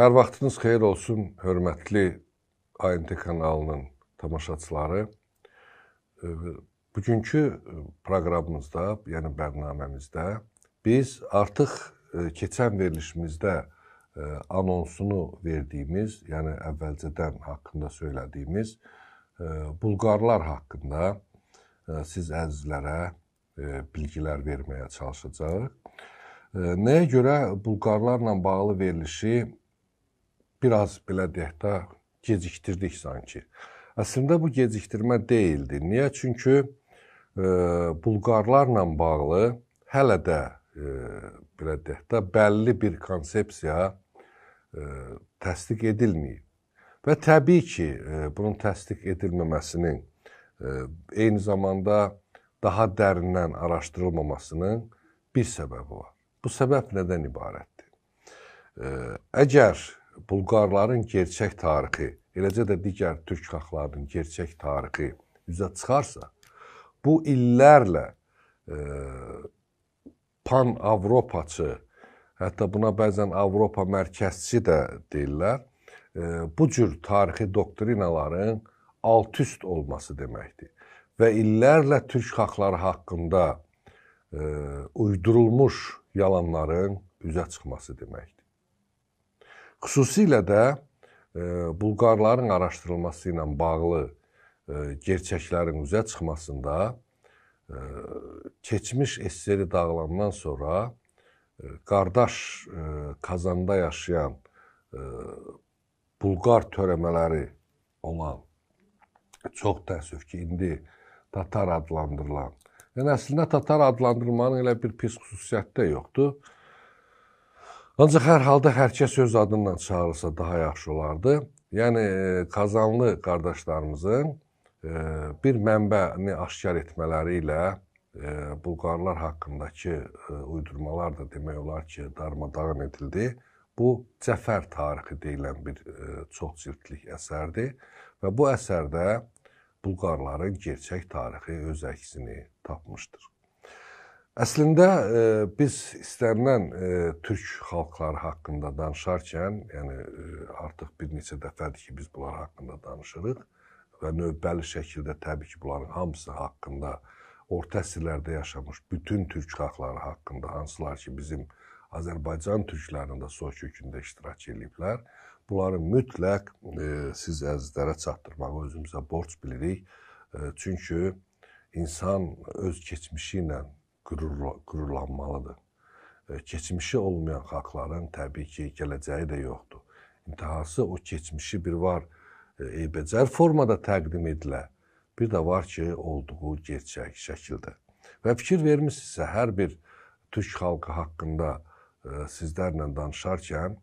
Hər vaxtınız xeyir olsun, hörmətli ANT kanalının tamaşaçıları. Bugünkü e, proqramımızda, yəni proqramımızda biz artıq e, keçən verilişimizdə e, anonsunu verdiyimiz, yəni əvvəlcədən haqqında söylədiyimiz Bulqarlar haqqında siz əzizlərə bilgilər verməyə çalışacağıq. Nəyə görə Bulqarlarla bağlı verilişi biraz belə deyək də gecikdirdik sanki. Əslində bu gecikdirmə deyildi. Niyə? Çünki e, bulqarlarla bağlı hələ də e, belə deyək də bəlli bir konsepsiya e, təsdiq edilməyib. Və təbii ki, e, bunun təsdiq edilməməsinin e, eyni zamanda daha dərindən araşdırılmamasının bir səbəbi var. Bu səbəb nədən ibarətdir? E, əgər Bulqarların gerçək tarixi, eləcə də digər türk xalqlarının gerçək tarixi üzə çıxarsa, bu illərlə e, pan Avropaçı, hətta buna bəzən Avropa mərkəzçi də deyirlər, e, bu cür tarixi doktrinaların alt-üst olması deməkdir. Və illərlə türk xalqları haqqında e, uydurulmuş yalanların üzə çıxması deməkdir. Xüsusilə də e, bulqarların araşdırılması ilə bağlı e, gerçəklərin üzə çıxmasında e, keçmiş SSR dağılandan sonra qardaş Kazanda yaşayan bulqar törəmələri olan çox təəssüf ki, indi tatar adlandırılan. Yəni əslində tatar adlandırmanın elə bir pis xüsusiyyəti də yoxdur. Ancaq hər halda hər kəs öz adından çağırılsa daha yaxşı olardı. Yəni e, Kazanlı qardaşlarımızın e, bir mənbəni aşkar etmələri ilə e, Bulqarlar haqqındakı uydurmalar da demək olar ki, darmadağın edildi. Bu Cəfər tarixi deyilən bir çox ciltlik əsərdir və bu əsərdə Bulqarların gerçək tarixi öz əksini tapmışdır. Əslində e, biz istənilən e, türk xalqları haqqında danışarkən, yəni e, artıq bir neçə dəfədir ki, biz bunlar haqqında danışırıq və növbəli şəkildə təbii ki, bunların hamısı haqqında orta əsrlərdə yaşamış bütün türk xalqları haqqında hansılar ki, bizim Azərbaycan türklərinin də soykökündə iştirak ediblər. Bunları mütləq e, siz əzizlərə çatdırmağı özümüzə borc bilirik. E, çünki insan öz keçmişi ilə qürur, qürurlanmalıdır. E, keçmişi olmayan xalqların təbii ki, gələcəyi də yoxdur. İntihası o keçmişi bir var eybəcər e, formada təqdim edilə, bir də var ki, olduğu gerçək şəkildə. Və fikir vermisinizsə, hər bir türk xalqı haqqında e, sizlərlə danışarkən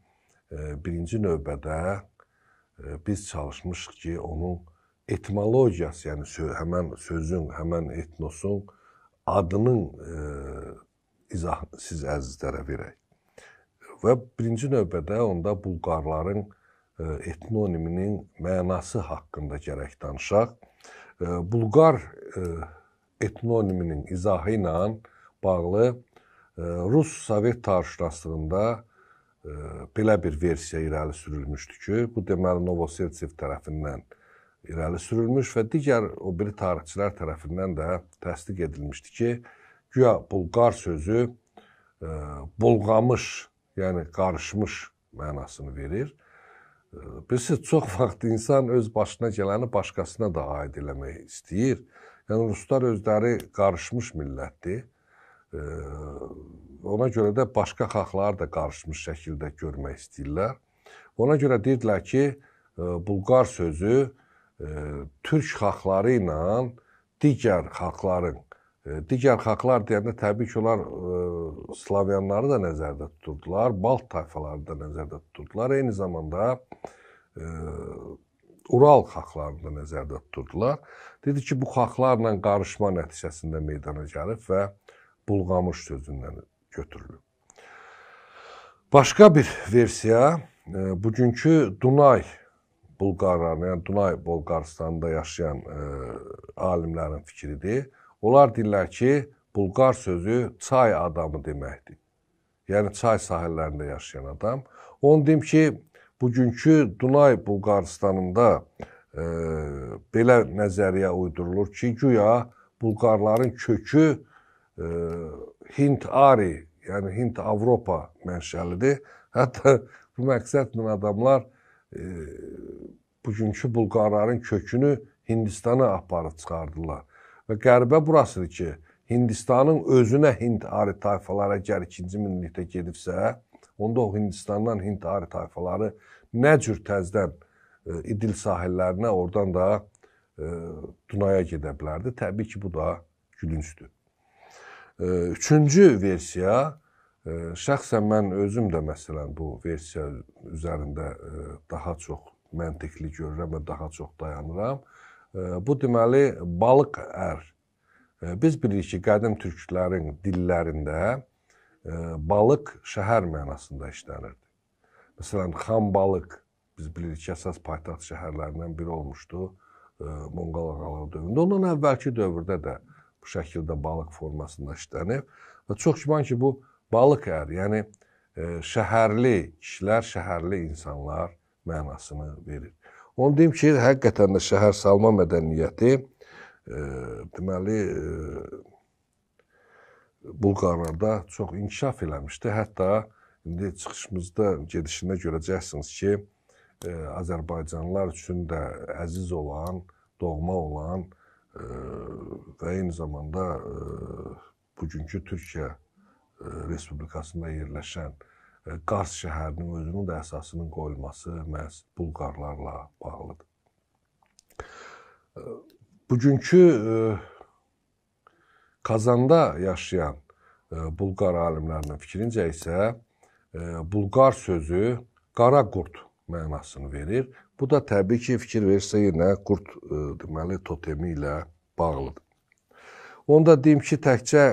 birinci növbədə biz çalışmışıq ki, onun etimologiyası, yəni həmin sözün, həmin etnosun adının e, izahını siz əzizlərə verək. Və birinci növbədə onda bulqarların e, etnoniminin mənası haqqında gərək danışaq. E, bulqar e, etnoniminin izahı ilə bağlı e, Rus Sovet tarixşünaslığında e, belə bir versiya irəli sürülmüşdü ki, bu deməli Novoseltsev tərəfindən e, irəli sürülmüş və digər o biri tarixçilər tərəfindən də təsdiq edilmişdi ki, güya bulqar sözü ə, e, bulğamış, yəni qarışmış mənasını verir. E, Bilirsiniz, çox vaxt insan öz başına gələni başqasına da aid eləmək istəyir. Yəni ruslar özləri qarışmış millətdir. Ə, e, ona görə də başqa xalqları da qarışmış şəkildə görmək istəyirlər. Ona görə deyirdilər ki, bulqar sözü türk xalqları ilə digər xalqların e, digər xalqlar deyəndə təbii ki, onlar e, slavyanları da nəzərdə tuturdular, balt tayfaları da nəzərdə tuturdular, eyni zamanda e, Ural xalqlarını da nəzərdə tuturdular. Dedi ki, bu xalqlarla qarışma nəticəsində meydana gəlib və bulğamış sözündən götürülüb. Başqa bir versiya bugünkü Dunay Bulqarların, yəni Dunay Bolqarıstanında yaşayan ə, e, alimlərin fikridir. Onlar deyirlər ki, Bulqar sözü çay adamı deməkdir. Yəni çay sahillərində yaşayan adam. Onu deyim ki, bugünkü Dunay Bulqarıstanında ə, e, belə nəzəriyyə uydurulur ki, güya Bulqarların kökü ə, e, Hind Ari, yəni Hind Avropa mənşəlidir. Hətta bu məqsədlə adamlar e, bugünkü Bulqarların kökünü Hindistana aparıb çıxardılar. Və qəribə burasıdır ki, Hindistanın özünə Hind ari tayfaları əgər 2-ci minillikdə gedibsə, onda o Hindistandan Hind ari tayfaları nə cür təzdən e, İdil sahillərinə, oradan da e, Dunaya gedə bilərdi. Təbii ki, bu da gülüncdür. E, üçüncü versiya Şəxsən mən özüm də məsələn bu versiya üzərində daha çox məntiqli görürəm və daha çox dayanıram. Bu deməli balıq ər. Biz bilirik ki, qədim türklərin dillərində balıq şəhər mənasında işlənirdi. Məsələn, Xan balıq biz bilirik ki, əsas paytaxt şəhərlərindən biri olmuşdu Monqol ağaları dövründə. Ondan əvvəlki dövrdə də bu şəkildə balıq formasında işlənib və çox güman ki, bu balıq ər, yəni ə, e, şəhərli kişilər, şəhərli insanlar mənasını verir. Onu deyim ki, həqiqətən də şəhər salma mədəniyyəti ə, e, deməli ə, e, Bulqarlarda çox inkişaf eləmişdi. Hətta indi çıxışımızda gedişində görəcəksiniz ki, ə, Azərbaycanlılar üçün də əziz olan, doğma olan ə, və eyni zamanda ə, bugünkü Türkiyə E, Respublikasında yerləşən e, Qars şəhərinin özünün də əsasının qoyulması məhz bulqarlarla bağlıdır. E, bugünkü Kazanda yaşayan bulqar alimlərinin fikrincə isə bulqar sözü qara qurd mənasını verir. Bu da təbii ki, fikir versə yenə qurd deməli totemi ilə bağlıdır. Onda deyim ki, təkcə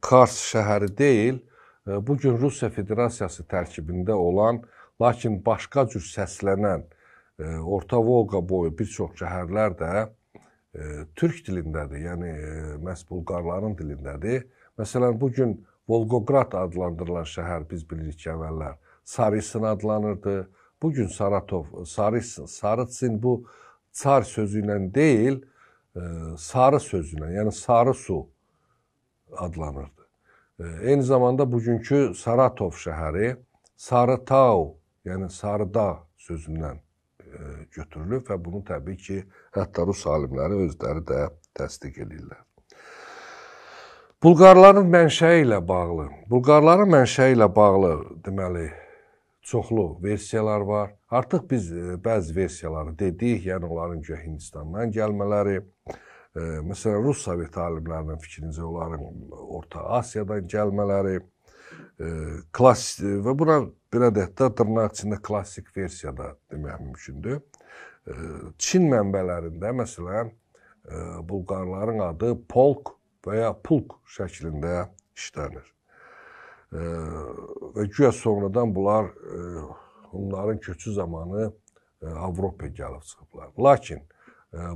Kars şəhəri deyil, e, bugün Rusiya Federasiyası tərkibində olan, lakin başqa cür səslənən e, Orta Volqa boyu bir çox şəhərlər də e, türk dilindədir, yəni məhz bulqarların dilindədir. Məsələn, bu gün Volqoqrad adlandırılan şəhər biz bilirik ki, əvvəllər Sarisin adlanırdı. Bu gün Saratov, Sarisin, Sarıtsin bu çar sözü ilə deyil, sarı sözü ilə, yəni sarı su adlanırdı. Eyni zamanda bugünkü Saratov şəhəri Sarıtau, yəni Sarıdağ sözündən e, götürülüb və bunu təbii ki, hətta rus alimləri özləri də təsdiq edirlər. Bulqarların mənşəyi ilə bağlı, bulqarların mənşəyi ilə bağlı deməli çoxlu versiyalar var. Artıq biz e, bəzi versiyaları dedik, yəni onların Hindistandan gəlmələri, Məsələn, rus sovet alimlərinin fikrincə onların Orta Asiyadan gəlmələri, e, klass e, və buna belə deyək də dırnaq içində klassik versiyada demək mümkündür. E, Çin mənbələrində məsələn Bulqarların adı polk və ya pulk şəklində işlənir. Və güya sonradan bunlar onların köçü zamanı Avropaya gəlib çıxıblar. Lakin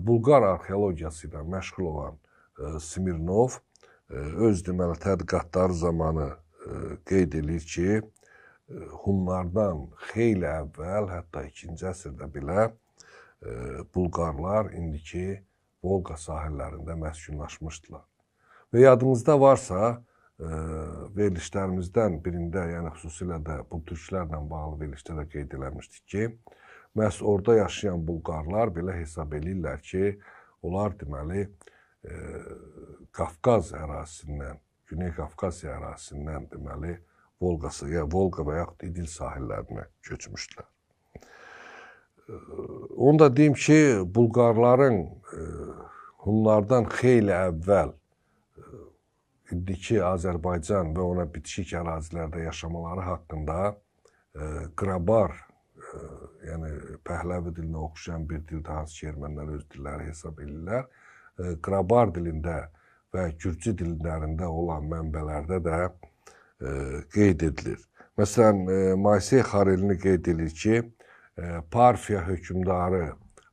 Bulqar arxeologiyası ilə məşğul olan Smirnov öz deməli tədqiqatları zamanı qeyd edir ki, Hunlardan xeyli əvvəl, hətta 2-ci əsrdə belə Bulqarlar indiki Volqa sahillərində məskunlaşmışdılar. Və yadınızda varsa, verilişlərimizdən birində, yəni xüsusilə də bu türklərlə bağlı verilişdə də qeyd eləmişdik ki, məhz orada yaşayan bulqarlar belə hesab eləyirlər ki, onlar deməli e, Qafqaz ərazisindən, Güney Qafqasiya ərazisindən deməli Volqası ya Volqa və yaxud İdil sahillərinə köçmüşdülər. E, onu da deyim ki, bulqarların e, Hunlardan xeyli əvvəl e, indiki Azərbaycan və ona bitişik ərazilərdə yaşamaları haqqında e, Qrabar yəni Pəhləvi dilinə oxşayan bir dildir, hansı ki, ermənilər öz dilləri hesab edirlər. Qrabar dilində və Gürcü dillərində olan mənbələrdə də e, qeyd edilir. Məsələn, e, Maysey Xarelini qeyd edir ki, e, Parfiya hökmdarı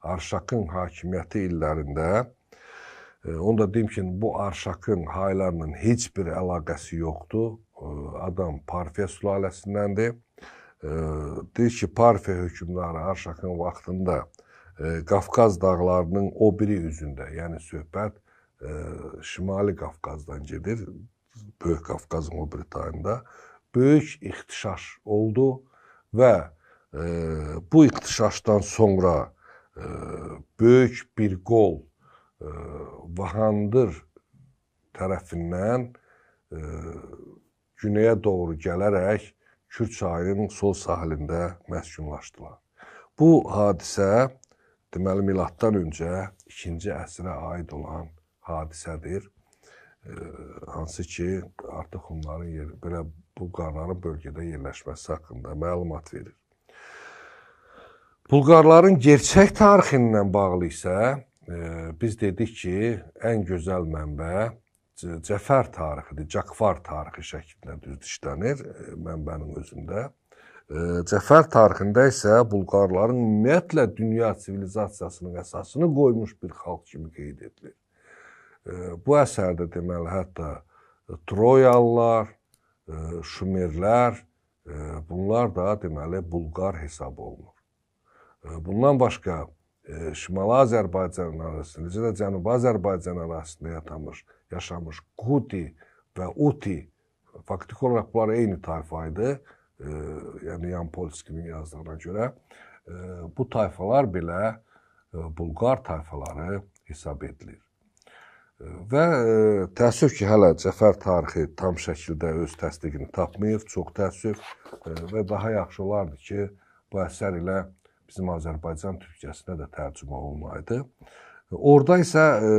Arşakın hakimiyyəti illərində onu da deyim ki, bu Arşakın haylarının heç bir əlaqəsi yoxdur. Adam Parfiya sülaləsindəndir deyir ki, Parfiya hökmdarı Arşakın vaxtında e, Qafqaz dağlarının o biri üzündə, yəni söhbət e, Şimali Qafqazdan gedir, Böyük Qafqazın o biri tayında böyük ixtişaş oldu və e, bu ixtişaşdan sonra böyük bir qol Vahandır tərəfindən güneyə doğru gələrək Kürd çayının sol sahilində məskunlaşdılar. Bu hadisə deməli miladdan öncə 2-ci əsrə aid olan hadisədir. E, hansı ki, artıq onların yeri belə bu qanların bölgədə yerləşməsi haqqında məlumat verir. Bulqarların gerçək tarixi ilə bağlı isə e, biz dedik ki, ən gözəl mənbə Cəfər tarixidir, Cəfər tarixi şəklində düz işlənir e, mənbənin özündə. E, Cəfər tarixində isə Bulqarların ümumiyyətlə dünya sivilizasiyasının əsasını qoymuş bir xalq kimi qeyd edilir. E, bu əsərdə deməli hətta Troyalılar, Şumerlər, bunlar da deməli Bulqar hesab olunur. Bundan başqa Şimali Azərbaycan arasında, necə də Cənubi Azərbaycan arasında yatamış, yaşamış Quti və Uti faktik olaraq bunlar eyni tayfa idi. E, yəni Yan Polskinin yazdığına görə e, bu tayfalar belə e, Bulqar tayfaları hesab edilir. Və təəssüf ki, hələ Cəfər tarixi tam şəkildə öz təsdiqini tapmayıb, çox təəssüf və daha yaxşı olardı ki, bu əsər ilə bizim Azərbaycan türkcəsinə də tərcümə olunaydı. Orda isə e,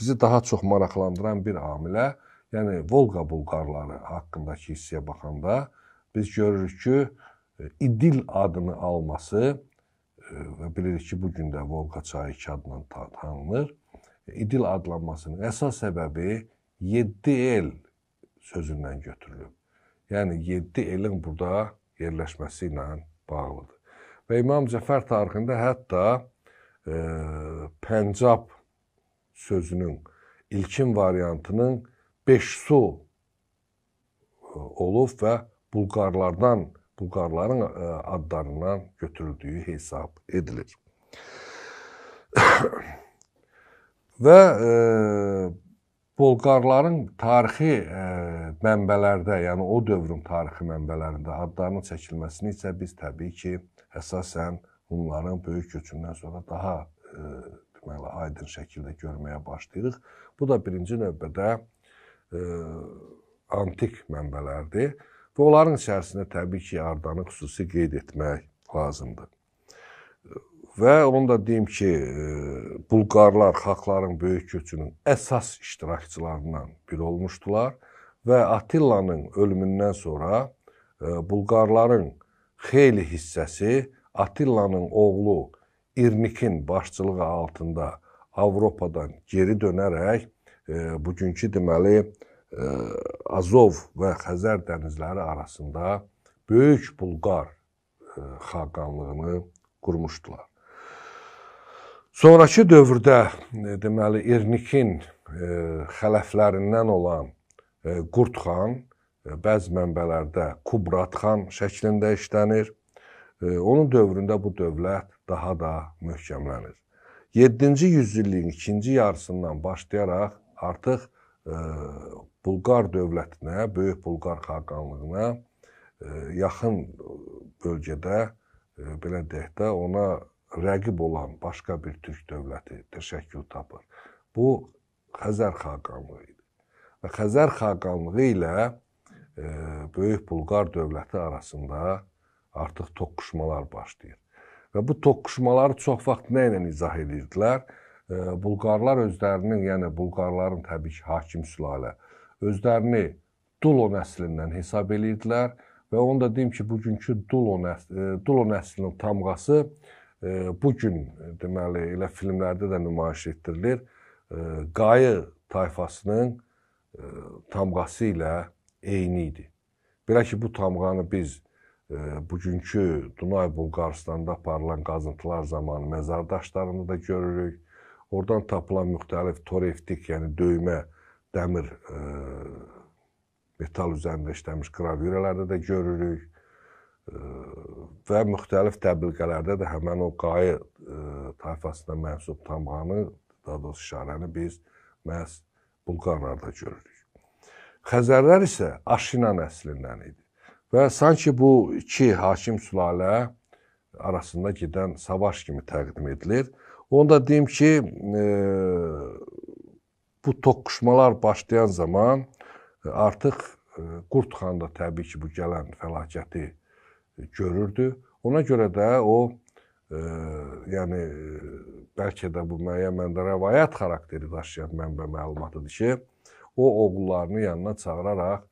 bizi daha çox maraqlandıran bir amilə, yəni Volqa bulqarları haqqındakı hissiyə baxanda biz görürük ki, e, İdil adını alması e, və bilirik ki, bu gün də Volqa çayı iki adla tanınır. İdil adlanmasının əsas səbəbi 7 el sözündən götürülüb. Yəni 7 elin burada yerləşməsi ilə bağlıdır. Və İmam Cəfər tarixində hətta e, Pəncab sözünün ilkin variantının 5 su e, olub və Bulqarlardan, Bulqarların e, adlarından götürüldüyü hesab edilir. və e, Bulqarların tarixi e, mənbələrdə, yəni o dövrün tarixi mənbələrində adlarının çəkilməsini isə biz təbii ki, əsasən Hunların böyük köçündən sonra daha e, deməli aydın şəkildə görməyə başlayırıq. Bu da birinci növbədə e, antik mənbələrdir və onların içərisində təbii ki, Ardanı xüsusi qeyd etmək lazımdır. Və onu da deyim ki, e, Bulqarlar xalqların böyük köçünün əsas iştirakçılarından biri olmuşdular və Attilanın ölümündən sonra e, Bulqarların xeyli hissəsi Attillanın oğlu İrnikin başçılığı altında Avropadan geri dönərək e, bugünkü deməli e, Azov və Xəzər dənizləri arasında böyük Bulqar e, xaqanlığını qurmuşdular. Sonrakı dövrdə e, deməli İrnikin e, xələflərindən olan e, Qurd xan E, bəzi mənbələrdə Kubratxan şəklində işlənir. E, onun dövründə bu dövlət daha da möhkəmlənir. 7-ci yüzilliyin ikinci yarısından başlayaraq artıq e, Bulqar dövlətinə, Böyük Bulqar xaqanlığına yaxın bölgədə belə deyək də ona rəqib olan başqa bir türk dövləti təşəkkül tapır. Bu Xəzər xaqanlığı idi. Və Xəzər xaqanlığı ilə böyük Bulqar dövləti arasında artıq toqquşmalar başlayır. Və bu toqquşmaları çox vaxt nə ilə izah edirdilər? Bulqarlar özlərinin, yəni Bulqarların təbii ki, hakim sülalə özlərini Dulo nəslindən hesab edirdilər və onu da deyim ki, bugünkü Dulo nəsli, e, Dulo nəslinin tamğası e, bu gün deməli elə filmlərdə də nümayiş etdirilir. E, Qayı tayfasının tamğası ilə eyni idi. Belə ki, bu tamğanı biz e, bugünkü Dunay Bulqarıstanda aparılan qazıntılar zamanı məzar daşlarında da görürük. Oradan tapılan müxtəlif toreftik, yəni döymə, dəmir, e, metal üzərində işləmiş qravürələrdə də görürük. E, və müxtəlif təbliğələrdə də həmin o qayı e, tayfasına mənsub tamğanı, daha doğrusu işarəni biz məhz Bulqarlarda görürük. Xəzərlər isə Aşinan əslindən idi. Və sanki bu iki hakim sülalə arasında gedən savaş kimi təqdim edilir. Onu da deyim ki, e, bu toqquşmalar başlayan zaman artıq e, Qurd xan da təbii ki, bu gələn fəlakəti görürdü. Ona görə də o e, yəni e, bəlkə də bu müəyyən məndə rəvayət xarakteri daşıyan mənbə məlumatıdır ki, o oğullarını yanına çağıraraq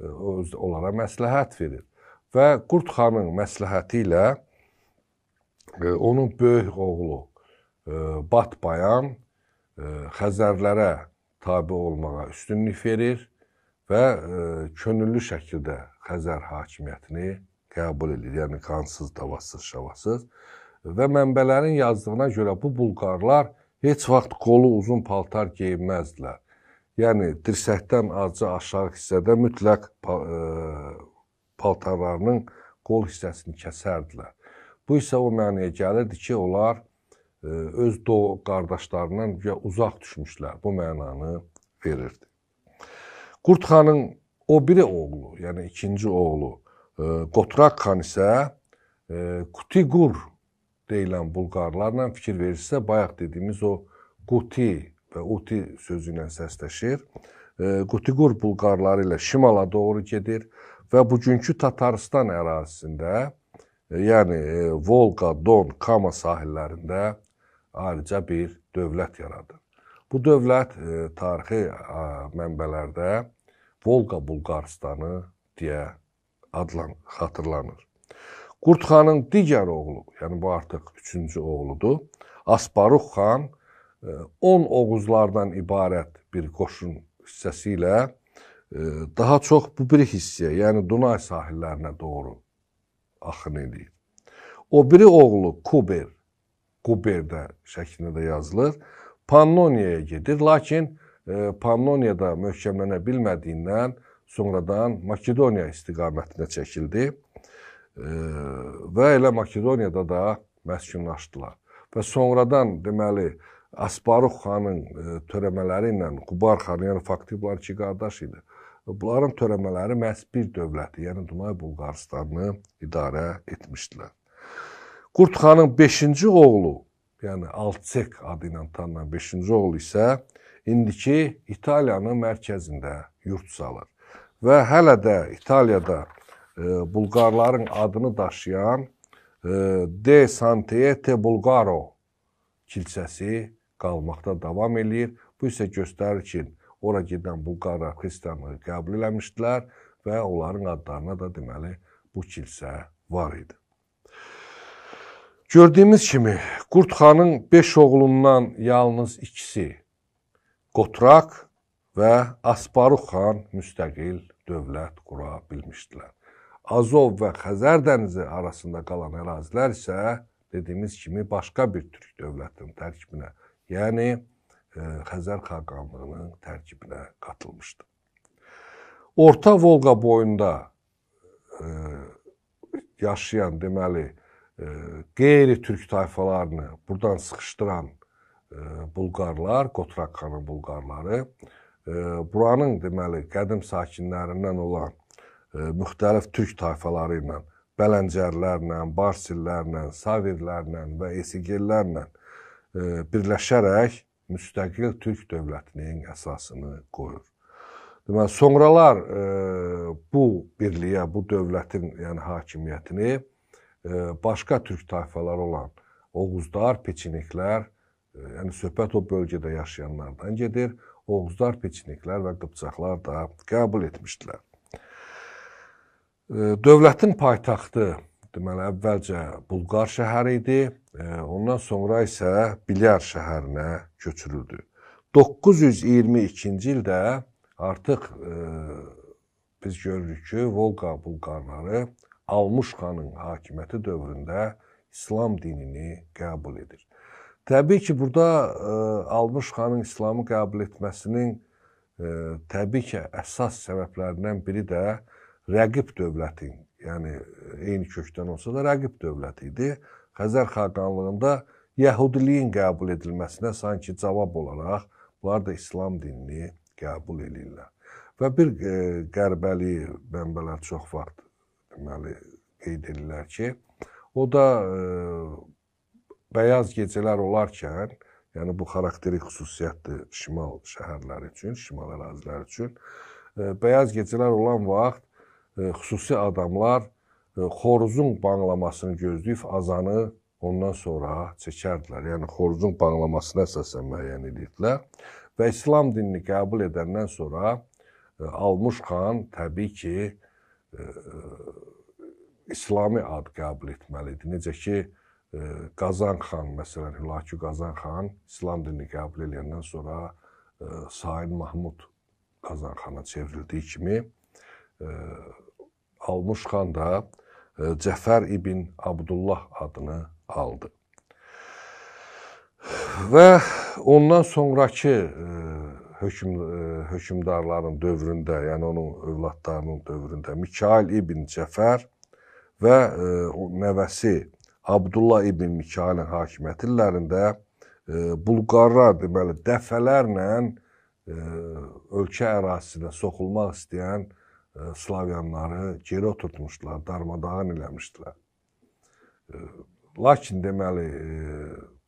e, öz onlara məsləhət verir. Və Qurd xanın məsləhəti ilə e, onun böyük oğlu e, Batbayan Xəzərlərə tabe olmağa üstünlük verir və könüllü şəkildə Xəzər hakimiyyətini qəbul edir. Yəni qansız, davasız, şavasız. Və mənbələrin yazdığına görə bu bulqarlar heç vaxt qolu uzun paltar geyinməzdilər yəni dirsəkdən azca aşağı hissədə mütləq e, paltarlarının qol hissəsini kəsərdilər. Bu isə o mənaya gəlirdi ki, onlar e, öz doğu qardaşlarından uzaq düşmüşlər. Bu mənanı verirdi. Qurtxanın o biri oğlu, yəni ikinci oğlu e, Qotraq xan isə Kutigur deyilən bulqarlarla fikir verirsə, bayaq dediyimiz o Quti və Uti sözü ilə səsləşir. Qutiqur bulqarları ilə şimala doğru gedir və bugünkü Tataristan ərazisində, yəni Volqa, Don, Kama sahillərində ayrıca bir dövlət yaradır. Bu dövlət tarixi mənbələrdə Volqa Bulqaristanı deyə adlan xatırlanır. Qurd xanın digər oğlu, yəni bu artıq 3-cü oğludur, Asparux xan 10 oğuzlardan ibarət bir qoşun hissəsi ilə e, daha çox bu bir hissəyə, yəni Dunay sahillərinə doğru axın edir. O biri oğlu Kuber, Kuberdə şəklində yazılır. Pannoniyaya gedir, lakin e, Pannoniyada möhkəmlənə bilmədiyindən sonradan Makedoniya istiqamətinə çəkildi e, və elə Makedoniyada da məskunlaşdılar. Və sonradan deməli Asparov xanın e, törəmələri ilə Qubar xan, yəni faktik bunlar iki qardaş idi. Bunların törəmələri məhz bir dövləti, yəni Dunay Bulqarıstanını idarə etmişdilər. Qurt xanın 5-ci oğlu, yəni Altsek adı ilə tanınan 5-ci oğlu isə indiki İtaliyanın mərkəzində yurt salır və hələ də İtaliyada e, Bulqarların adını daşıyan e, De Santiete Bulgaro kilsəsi qalmaqda davam eləyir. Bu isə göstərir ki, ora gedən Bulqarlar xristianlığı qəbul eləmişdilər və onların adlarına da deməli bu kilsə var idi. Gördüyümüz kimi Qurd xanın 5 oğlundan yalnız ikisi Qotraq və Asparux xan müstəqil dövlət qura bilmişdilər. Azov və Xəzər dənizi arasında qalan ərazilər isə dediyimiz kimi başqa bir türk dövlətinin tərkibinə Yəni e, Xəzər xaqanlığının tərkibinə qatılmışdı. Orta Volqa boyunda e, yaşayan, deməli, e, qeyri-türk tayfalarını buradan sıxışdıran e, bulqarlar, Qotraq xanın bulqarları e, buranın deməli qədim sakinlərindən olan e, müxtəlif türk tayfaları ilə, bələncərlərlə, barsillərlə, savirlərlə və esigellərlə E, birləşərək müstəqil türk dövlətinin əsasını qoyur. Deməli sonralar e, bu birliyə, bu dövlətin, yəni hakimiyyətini e, başqa türk tayfaları olan Oğuzlar, Peçiniklər, e, yəni söhbət o bölgədə yaşayanlardan gedir. Oğuzlar, Peçiniklər və Qıpçaqlar da qəbul etmişdilər. E, dövlətin paytaxtı deməli əvvəlcə Bulqar şəhəri idi, e, ondan sonra isə Bilyar şəhərinə köçürüldü. 922-ci ildə artıq e, biz görürük ki, Volqa Bulqarları Almuşqanın hakimiyyəti dövründə İslam dinini qəbul edir. Təbii ki, burada e, Almuşqanın İslamı qəbul etməsinin təbii ki, əsas səbəblərindən biri də rəqib dövlətin yəni eyni kökdən olsa da rəqib dövlət idi. Xəzər xaqanlığında yəhudiliyin qəbul edilməsinə sanki cavab olaraq bunlar da İslam dinini qəbul eləyirlər. Və bir e, qərbəli mənbələr çox vaxt deməli qeyd edirlər ki, o da e, bəyaz gecələr olarkən, yəni bu xarakterik xüsusiyyətdir şimal şəhərləri üçün, şimal əraziləri üçün, e, bəyaz gecələr olan vaxt xüsusi adamlar xoruzun bağlamasını gözləyib azanı ondan sonra çəkərdilər. Yəni xoruzun bağlamasına əsasən müəyyən edirdilər və İslam dinini qəbul edəndən sonra Almuş xan təbii ki İslami ad qəbul etməlidir. Necə ki Qazan xan, məsələn, Hülakü Qazan xan İslam dinini qəbul edəndən sonra Sain Mahmud Qazan xana çevrildiyi kimi Almuş xan da e, Cəfər ibn Abdullah adını aldı. Və ondan sonrakı e, hökm e, hökmdarların dövründə, yəni onun övladlarının dövründə Mikail ibn Cəfər və nəvəsi Abdullah ibn Mikailin hakimiyyət illərində Bulqarlar deməli dəfələrlə ölkə ərazisinə soxulmaq istəyən E, slavyanları geri oturtmuşdular, darmadağın eləmişdilər. E, lakin deməli e,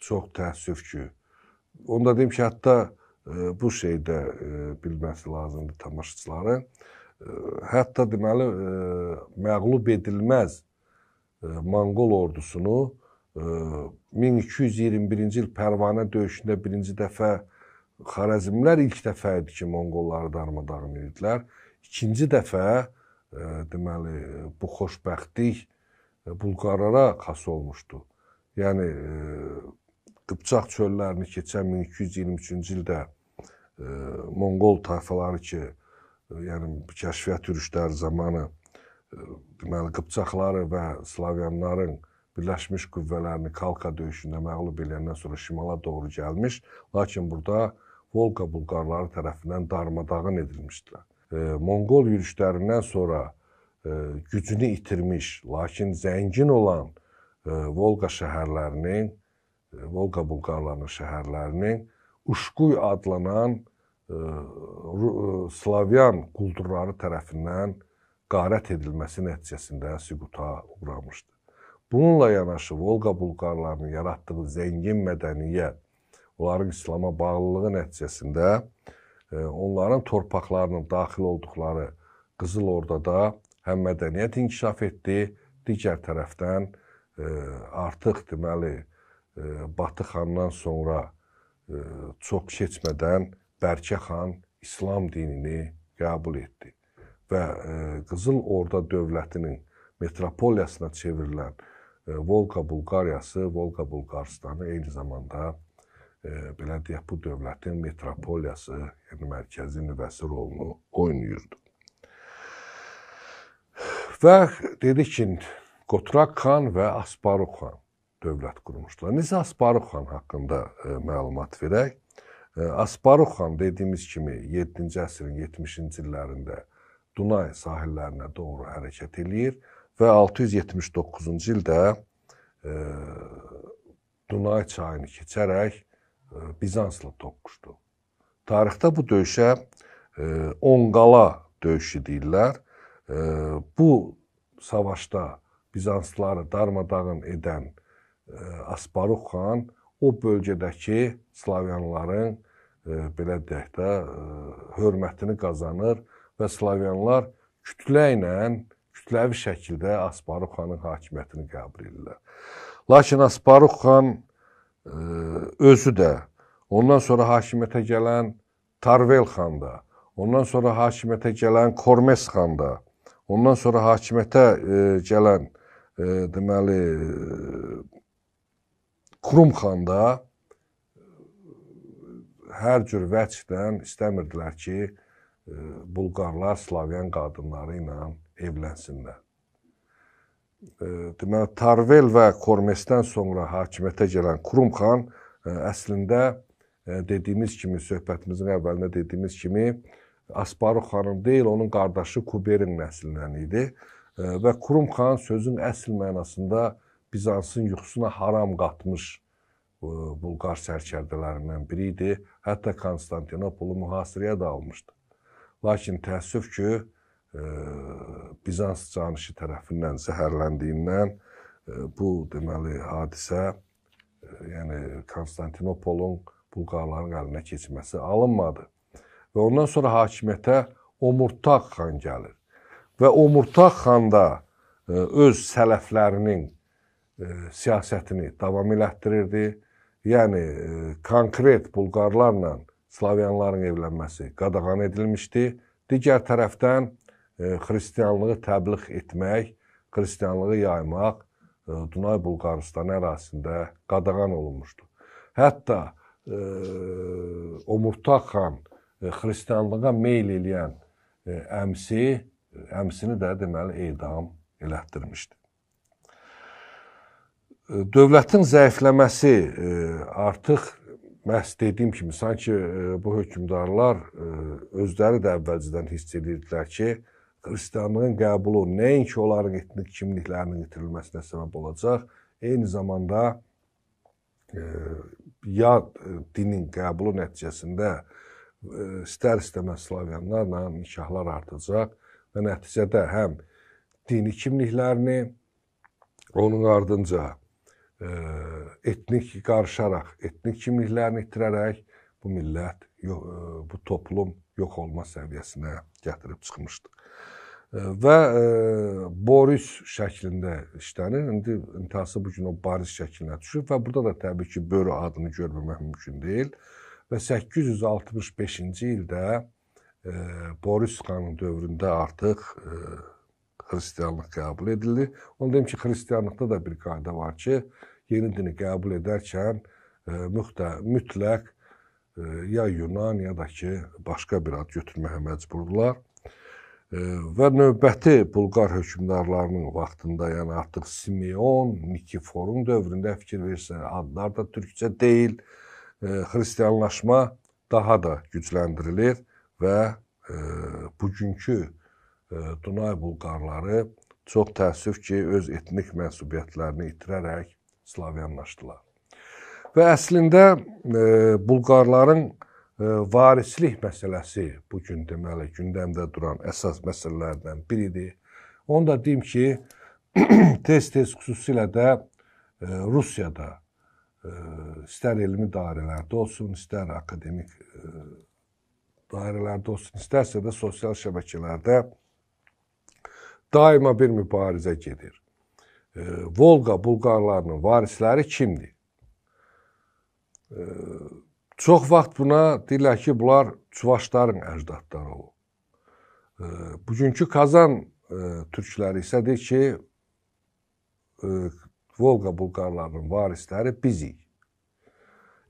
çox təəssüf ki, onda deyim ki, hətta bu şeydə bilməsi lazımdır tamaşaçıların. Hətta deməli məğlub edilməz Monqol ordusunu 1221-ci il Pərvanə döyüşündə birinci dəfə Xarəzmlər ilk dəfə idi ki, Monqolları darmadağın edildilər ikinci dəfə ə, e, deməli bu xoşbəxtlik e, Bulqarlara xas olmuşdu. Yəni e, Qıpçaq çöllərini keçən 1223-cü ildə ə, Monqol tayfaları ki, yəni kəşfiyyat yürüşləri zamanı deməli Qıpçaqları və Slavyanların birləşmiş qüvvələrini Kalka döyüşündə məğlub edəndən sonra şimala doğru gəlmiş, lakin burada Volqa bulqarları tərəfindən darmadağın edilmişdilər. Monqol yürüşlərindən sonra e, gücünü itirmiş, lakin zəngin olan e, Volqa şəhərlərinin, e, Volqa bulqarlarının şəhərlərinin Uşquy adlanan Slavyan quldurları tərəfindən qarət edilməsi nəticəsində süquta uğramışdı. Bununla yanaşı Volqa bulqarlarının yaratdığı zəngin mədəniyyət, onların İslama bağlılığı nəticəsində onların torpaqlarının daxil olduqları Qızıl Ordada həm mədəniyyət inkişaf etdi, digər tərəfdən e, artıq deməli e, Batı xandan sonra e, çox keçmədən Bərkə xan İslam dinini qəbul etdi və Qızıl Orda dövlətinin metropoliyasına çevrilən Volqa Bulqariyası, Volqa Bulqarıstanı eyni zamanda belə deyək, bu dövlətin metropoliyası, yəni mərkəzi nüvəsi rolunu oynayırdı. Və dedik ki, Qotrak xan və Asparov xan dövlət qurmuşdular. Necə Asparov xan haqqında ə, məlumat verək? Asparov xan dediyimiz kimi 7-ci əsrin 70-ci illərində Dunay sahillərinə doğru hərəkət eləyir və 679-cu ildə ə, Dunay çayını keçərək Bizansla toqquşdu. Tarixdə bu döyüşə e, Onqala döyüşü deyirlər. E, bu savaşda Bizanslıları darmadağın edən e, Asparuq xan o bölgədəki slavyanların belə deyək də hörmətini qazanır və slavyanlar kütlə ilə kütləvi şəkildə Asparuq xanın hakimiyyətini qəbul edirlər. Lakin Asparuq xan özü də, ondan sonra hakimiyyətə gələn Tarvel xan da, ondan sonra hakimiyyətə gələn Kormes xan da, ondan sonra hakimiyyətə e, gələn e, deməli e, Krum xan da hər cür vəcdən istəmirdilər ki, Bulqarlar Slavyan qadınları ilə evlənsinlər deməli Tarvel və Kormesdən sonra hakimiyyətə gələn Krumxan e, əslində e, dediyimiz kimi söhbətimizin əvvəlində dediyimiz kimi Asparov xanım deyil, onun qardaşı Kuberin nəslindən idi e, və Krumxan sözün əsl mənasında Bizansın yuxusuna haram qatmış Bulqar sərkərdələrindən biri idi. Hətta Konstantinopolu mühasirəyə də almışdı. Lakin təəssüf ki, Bizans canişi tərəfindən zəhərləndiyindən e, bu deməli hadisə e, yəni Konstantinopolun bulqarların əlinə keçməsi alınmadı. Və ondan sonra hakimiyyətə Omurtaq xan gəlir. Və Omurtaq xan da e, öz sələflərinin siyasətini davam elətdirirdi. Yəni konkret bulqarlarla slavyanların evlənməsi qadağan edilmişdi. Digər tərəfdən xristianlığı təbliğ etmək, xristianlığı yaymaq e, Dunay Bulqaristan ərazisində qadağan olunmuşdu. Hətta Omurtaq e, xan e, xristianlığa meyl eləyən əmsi, əmsini də deməli edam elətdirmişdi. Dövlətin zəifləməsi artıq məhz dediyim kimi sanki bu hökmdarlar özləri də əvvəlcədən hiss edirdilər ki, xristianlığın qəbulu nəinki onların etnik kimliklərinin itirilməsinə səbəb olacaq, eyni zamanda e, ya e, dinin qəbulu nəticəsində e, istər-istəməz slavyanlarla nikahlar artacaq və nəticədə həm dini kimliklərini onun ardınca e, etnik qarışaraq, etnik kimliklərini itirərək bu millət, yox, e, bu toplum yox olma səviyyəsinə gətirib çıxmışdı və e, Boris şəklində işlənir. İndi intihası bu gün o Boris şəklinə düşüb və burada da təbii ki, Börü adını görməmək mümkün deyil. Və 865-ci ildə e, Boris xanın dövründə artıq e, xristianlıq qəbul edilir. Onu deyim ki, xristianlıqda da bir qayda var ki, yeni dini qəbul edərkən müxtə, mütləq ya Yunan ya da ki, başqa bir ad götürməyə məcburdular və növbəti Bulqar hökmdarlarının vaxtında, yəni artıq Simeon, Nikiforun dövründə fikir versən, adlar da türkcə deyil. E, xristianlaşma daha da gücləndirilir və e, bugünkü e, Dunay Bulqarları çox təəssüf ki, öz etnik mənsubiyyətlərini itirərək slavyanlaşdılar. Və əslində Bulqarların varislik məsələsi bu gün deməli gündəmdə duran əsas məsələlərdən biridir. Onu da deyim ki, tez-tez xüsusilə də e, Rusiyada e, istər elmi dairələrdə olsun, istər akademik e, dairələrdə olsun, istərsə də sosial şəbəkələrdə daima bir mübarizə gedir. Volqa bulqarlarının varisləri kimdir? Çox vaxt buna deyirlər ki, bunlar Çuvaşların əcdadları olub. Bugünkü Kazan türkləri isədir ki, Volqa bulqarlarının varisləri bizik.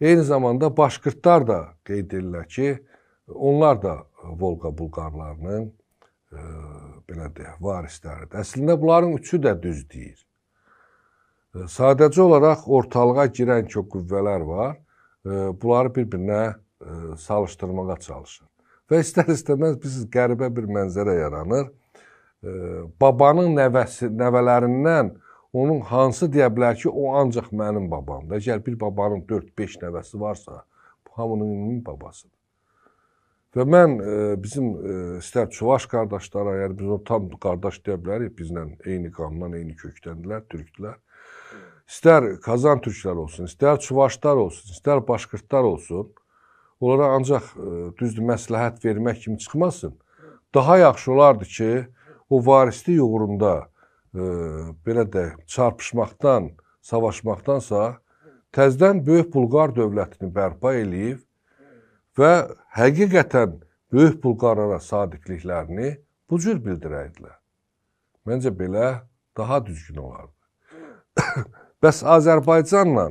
Eyni zamanda başqırtlar da qeyd edirlər ki, onlar da Volqa bulqarlarının e, belə deyək, varisləridir. Əslində bunların üçü də düz deyir. Sadəcə olaraq ortalığa girən çox qüvvələr var bunları bir-birinə e, salışdırmağa çalışır. Və istər-istəməz biz qəribə bir mənzərə yaranır. Babanın nəvəsi, nəvələrindən onun hansı deyə bilər ki, o ancaq mənim babamdır. Əgər bir babanın 4-5 nəvəsi varsa, bu hamının ümumi babasıdır. Və mən e, bizim e, istər Çuvaş qardaşlara, yəni biz onu tam qardaş deyə bilərik, bizlə eyni qandan, eyni kökdəndirlər, türkdülər istər Kazan türklər olsun, istər Çuvaşlar olsun, istər Başqırtlar olsun, onlara ancaq e, düzdür məsləhət vermək kimi çıxmasın. Daha yaxşı olardı ki, o varislik uğrunda e, belə də çarpışmaqdan, savaşmaqdansa təzdən böyük Bulqar dövlətini bərpa eləyib və həqiqətən böyük Bulqarlara sadiqliklərini bu cür bildirəydilər. Məncə belə daha düzgün olardı. Bəs Azərbaycanla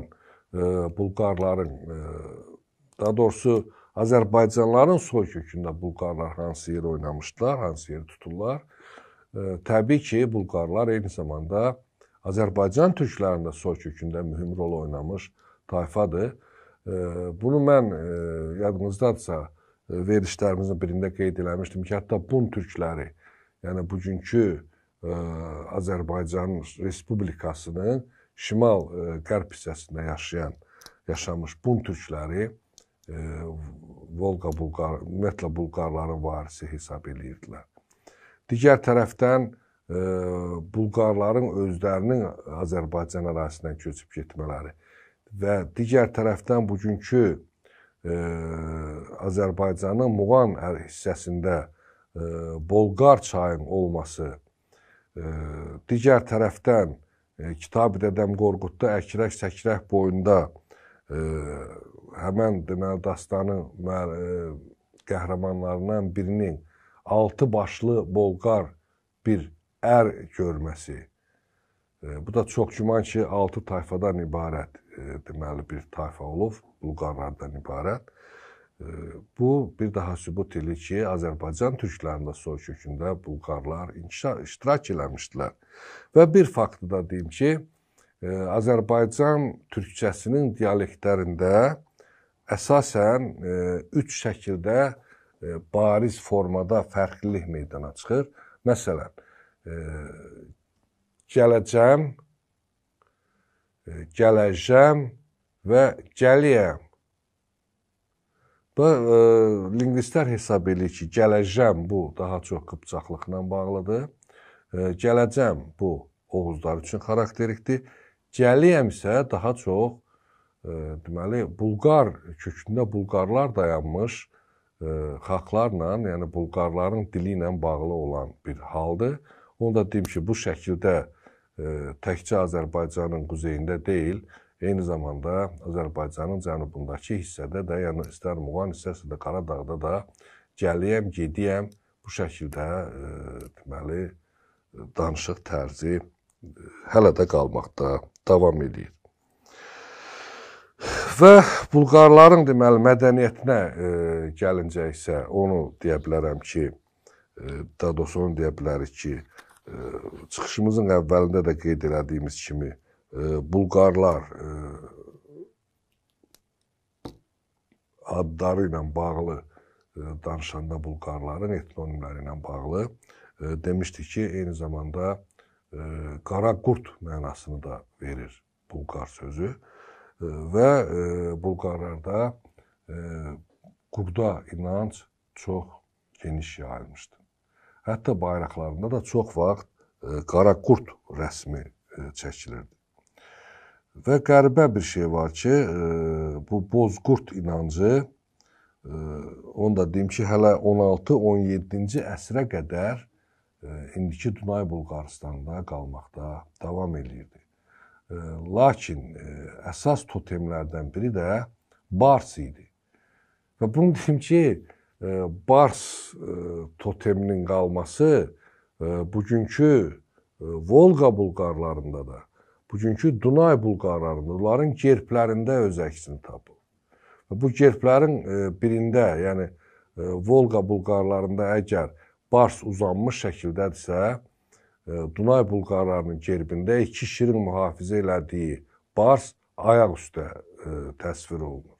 e, bulqarların e, daha doğrusu Azərbaycanlıların soykökündə bulqarlar hansı yer oynamışdılar, hansı yeri tuturlar? E, təbii ki, bulqarlar eyni zamanda Azərbaycan türklərində soykökündə mühüm rol oynamış tayfadır. Bunu mən yadınızdadsa verişlərimizin birində qeyd eləmişdim ki, hətta bun türkləri, yəni bugünkü Azərbaycan Respublikasının şimal e, qərb hissəsində yaşayan yaşamış Bun türkləri e, Volqa Bulqar, ümumiyyətlə Bulqarların varisi hesab eləyirdilər. Digər tərəfdən e, Bulqarların özlərinin Azərbaycan ərazisindən köçüb getmələri və digər tərəfdən bugünkü ə, Azərbaycanın Muğan hissəsində ə, Bolqar çayının olması, ə, digər tərəfdən E, Kitab-ı Dədəm Qorqudda Əkrək-Səkrək boyunda e, həmən deməli dastanı e, qəhrəmanlarından birinin altı başlı bolqar bir ər görməsi. E, bu da çox güman ki, altı tayfadan ibarət e, deməli bir tayfa olub, bulqarlardan ibarət. Bu bir daha sübut edir ki, Azərbaycan türklərində soykökündə Bulqarlar inkişaf iştirak eləmişdilər. Və bir faktı da deyim ki, e, Azərbaycan türkçəsinin dialektlərində əsasən 3 e, şəkildə e, bariz formada fərqlilik meydana çıxır. Məsələn, gələcəm, gələcəm və gəliyəm Və e, lingvistlər hesab edir ki, gələcəm bu daha çox qıpçaqlıqla bağlıdır. E, gələcəm bu Oğuzlar üçün xarakterikdir. Gəliyəm isə daha çox e, deməli Bulqar kökündə Bulqarlar dayanmış e, xalqlarla, yəni Bulqarların dili ilə bağlı olan bir haldır. Onu da deyim ki, bu şəkildə e, təkcə Azərbaycanın quzeyində deyil, e, Eyni zamanda Azərbaycanın cənubundakı hissədə də, yəni istər Muğan hissəsi də, Qaradağda da gəliyəm, gediyəm bu şəkildə e, deməli danışıq tərzi e, hələ də qalmaqda davam edir. Və Bulqarların deməli mədəniyyətinə e, gəlincə isə onu deyə bilərəm ki, e, daha doğrusu onu deyə bilərik ki, e, çıxışımızın əvvəlində də qeyd elədiyimiz kimi bulqarlar e, adları ilə bağlı e, danışanda bulqarların etnonimləri ilə bağlı e, demişdi ki, eyni zamanda qara qurd mənasını da verir bulqar sözü və bulqarlarda qurda inanc çox geniş yayılmışdı. Hətta bayraqlarında da çox vaxt qara qurd rəsmi çəkilirdi. Və qəribə bir şey var ki, e, bu bozqurt inancı e, onu da deyim ki, hələ 16-17-ci əsrə qədər e, indiki Dunay Bulqarıstanında qalmaqda davam eləyirdi. Lakin əsas totemlərdən biri də Bars idi. Və bunu deyim ki, Bars toteminin qalması bugünkü Volqa bulqarlarında da bugünkü Dunay bulqarlarında, onların gerblərində öz əksini tapıb. Bu gerblərin e, birində, yəni e, Volqa bulqarlarında əgər bars uzanmış şəkildədirsə, e, Dunay bulqarlarının gerbində iki şirin mühafizə elədiyi bars ayaq üstə təsvir olunur.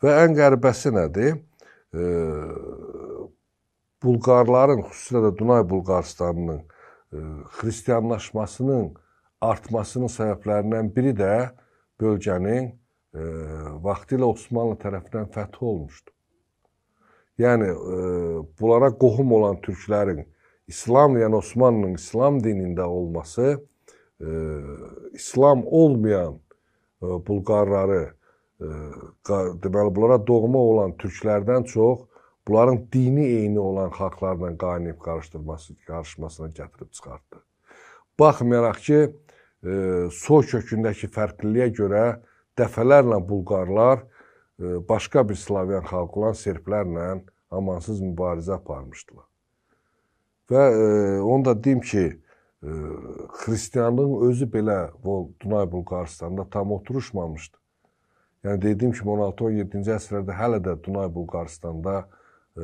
Və ən qəribəsi nədir? Bulqarların, xüsusilə də Dunay Bulqarıstanının xristianlaşmasının artmasının səbəblərindən biri də bölgənin e, vaxtilə Osmanlı tərəfindən fəth olmuşdu. Yəni e, bunlara qohum olan türklərin İslam, yəni Osmanlının İslam dinində olması e, İslam olmayan e, Bulqarları e, deməli bunlara doğma olan türklərdən çox bunların dini eyni olan xalqlarla qaynayıb qarışdırması qarışmasına gətirib çıxartdı. Baxmayaraq ki, soy kökündəki fərqliliyə görə dəfələrlə bulqarlar e, başqa bir slavyan xalqı olan serblərlə amansız mübarizə aparmışdılar. Və e, onu da deyim ki, e, xristianlığın özü belə Vol Dunay Bulqarıstanda tam oturuşmamışdı. Yəni dediyim kimi 16-17-ci əsrlərdə hələ də Dunay Bulqarıstanda e,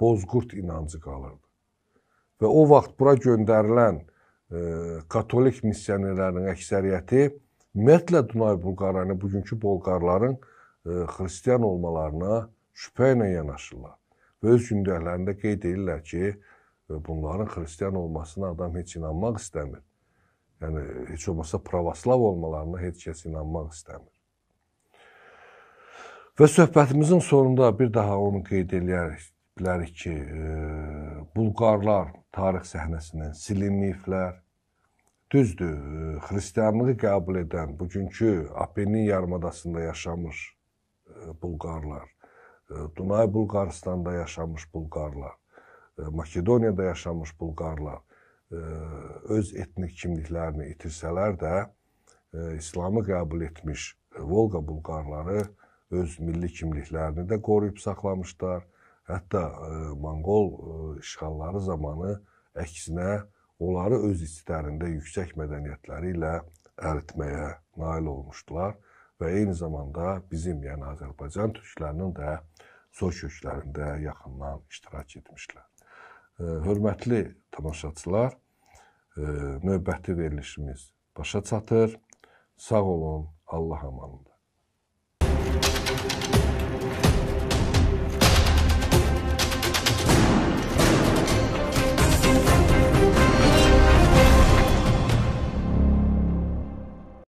bozqurt inancı qalırdı. Və o vaxt bura göndərilən e, katolik missionerlərinin əksəriyyəti ümumiyyətlə Dunay Bulqarını bugünkü bolqarların e, xristian olmalarına şübhə ilə yanaşırlar və öz gündələrində qeyd edirlər ki, e, bunların xristian olmasına adam heç inanmaq istəmir. Yəni heç olmasa pravoslav olmalarına heç kəs inanmaq istəmir. Və söhbətimizin sonunda bir daha onu qeyd eləyərik bilərik ki, e, bulqarlar tarix səhnəsindən silinməyiblər. Düzdür, xristianlığı qəbul edən bugünkü Apennin yarımadasında yaşamış e, bulqarlar, e, Dunay Bulqaristanda yaşamış bulqarlar, e, Makedoniyada yaşamış bulqarlar öz etnik kimliklərini itirsələr də İslamı qəbul etmiş Volqa bulqarları öz milli kimliklərini də qoruyub saxlamışlar Hətta e, Monqol e, işğalları zamanı əksinə onları öz içlərində yüksək mədəniyyətləri ilə əritməyə nail olmuşdular və eyni zamanda bizim, yəni Azərbaycan türklərinin də soy köklərində yaxından iştirak etmişlər. E, hörmətli tamaşaçılar, növbəti verilişimiz başa çatır. Sağ olun, Allah amanında.